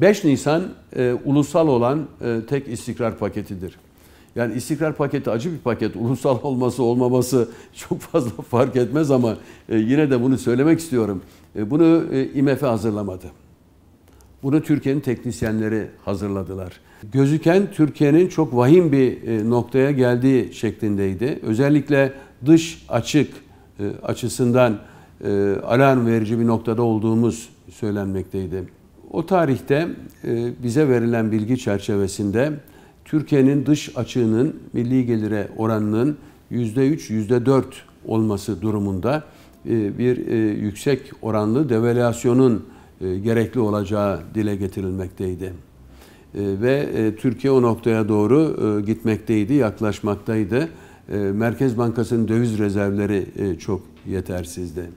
5 Nisan e, ulusal olan e, tek istikrar paketidir. Yani istikrar paketi acı bir paket. Ulusal olması olmaması çok fazla fark etmez ama e, yine de bunu söylemek istiyorum. E, bunu e, IMF hazırlamadı. Bunu Türkiye'nin teknisyenleri hazırladılar. Gözüken Türkiye'nin çok vahim bir e, noktaya geldiği şeklindeydi. Özellikle dış açık e, açısından e, alarm verici bir noktada olduğumuz söylenmekteydi. O tarihte e, bize verilen bilgi çerçevesinde Türkiye'nin dış açığının milli gelire oranının %3, %4 olması durumunda e, bir e, yüksek oranlı devalüasyonun gerekli olacağı dile getirilmekteydi. Ve Türkiye o noktaya doğru gitmekteydi, yaklaşmaktaydı. Merkez Bankası'nın döviz rezervleri çok yetersizdi.